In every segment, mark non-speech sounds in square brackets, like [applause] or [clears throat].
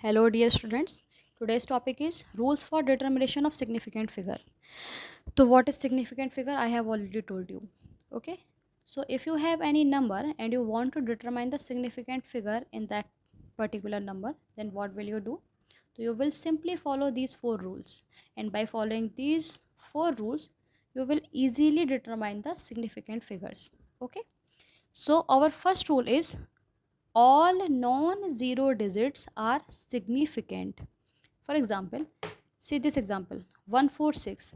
Hello dear students, today's topic is rules for determination of significant figure. So what is significant figure? I have already told you. Okay. So if you have any number and you want to determine the significant figure in that particular number, then what will you do? So you will simply follow these four rules and by following these four rules, you will easily determine the significant figures. Okay. So our first rule is all non-zero digits are significant. For example, see this example 146.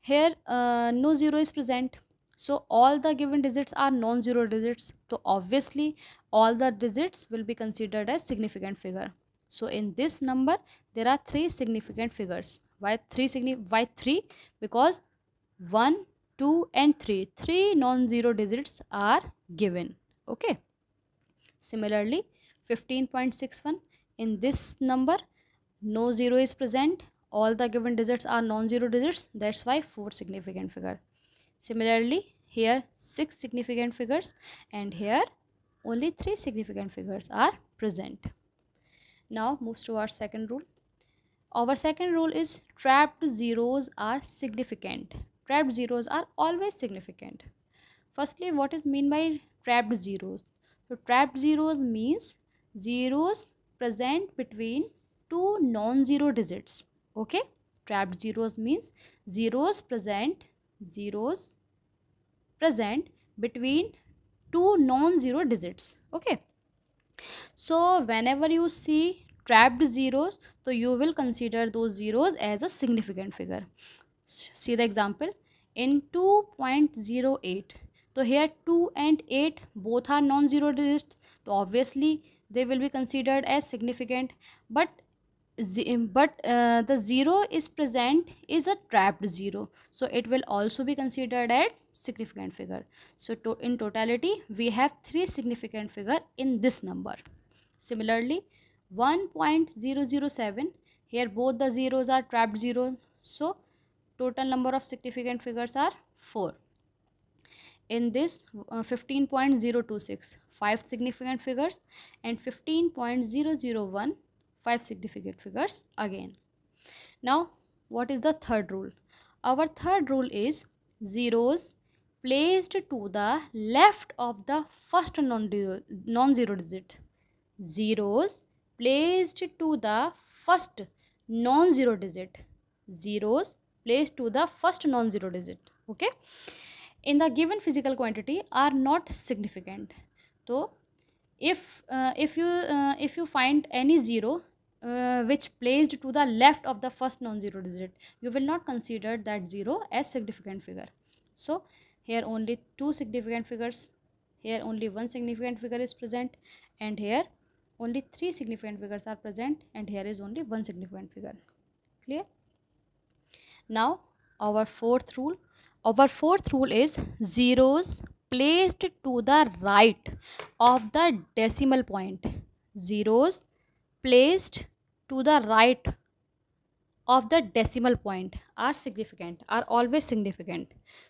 Here uh, no zero is present. So all the given digits are non-zero digits. So obviously all the digits will be considered as significant figure. So in this number there are three significant figures. Why three? why three? Because one, two, and three. Three non-zero digits are given. Okay. Similarly, 15.61 in this number no 0 is present all the given digits are non-zero digits that's why 4 significant figure. Similarly here 6 significant figures and here only 3 significant figures are present. Now moves to our second rule. Our second rule is trapped zeros are significant. Trapped zeros are always significant. Firstly what is mean by trapped zeros? So trapped zeros means zeros present between two non-zero digits. Okay. Trapped zeros means zeros present, zeros present between two non-zero digits. Okay. So whenever you see trapped zeros, so you will consider those zeros as a significant figure. See the example in 2.08 so here 2 and 8 both are non-zero digits. So obviously they will be considered as significant. But uh, the zero is present is a trapped zero so it will also be considered as significant figure so in totality we have three significant figure in this number similarly 1.007 here both the zeros are trapped zeros so total number of significant figures are 4 in this uh, 15.026 5 significant figures and 15.001 5 significant figures again now what is the third rule our third rule is zeros placed to the left of the first non-zero digit zeros placed to the first non-zero digit zeros placed to the first non-zero digit okay in the given physical quantity are not significant so if uh, if you uh, if you find any zero uh, which placed to the left of the first non-zero digit you will not consider that zero as significant figure so here only two significant figures here only one significant figure is present and here only three significant figures are present and here is only one significant figure clear now our fourth rule our fourth rule is zeros placed to the right of the decimal point zeros placed to the right of the decimal point are significant are always significant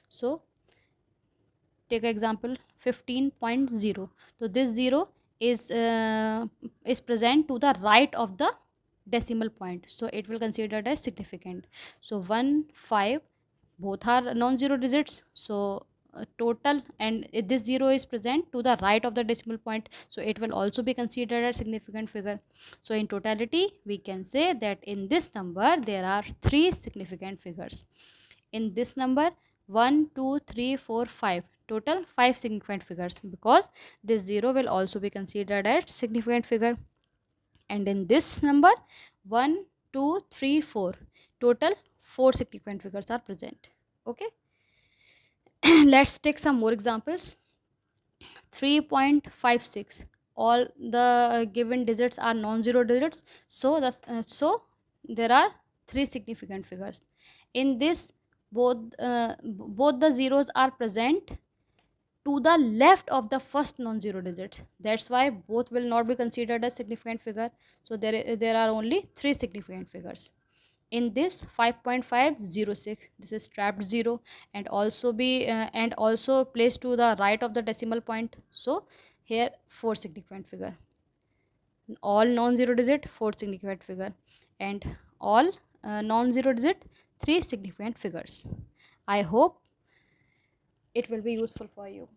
so take example 15.0 so this 0 is uh, is present to the right of the decimal point so it will considered as significant so 1 5 both are non-zero digits so uh, total and this zero is present to the right of the decimal point so it will also be considered a significant figure so in totality we can say that in this number there are three significant figures in this number one, two, three, four, five. total 5 significant figures because this 0 will also be considered a significant figure and in this number one, two, three, four. total 4 significant figures are present okay [clears throat] let's take some more examples 3.56 all the uh, given digits are non-zero digits so that's uh, so there are three significant figures in this both uh, both the zeros are present to the left of the first non-zero digit that's why both will not be considered as significant figure so there there are only three significant figures in this 5.506 this is trapped 0 and also be uh, and also placed to the right of the decimal point so here 4 significant figure all non-zero digit 4 significant figure and all uh, non-zero digit 3 significant figures i hope it will be useful for you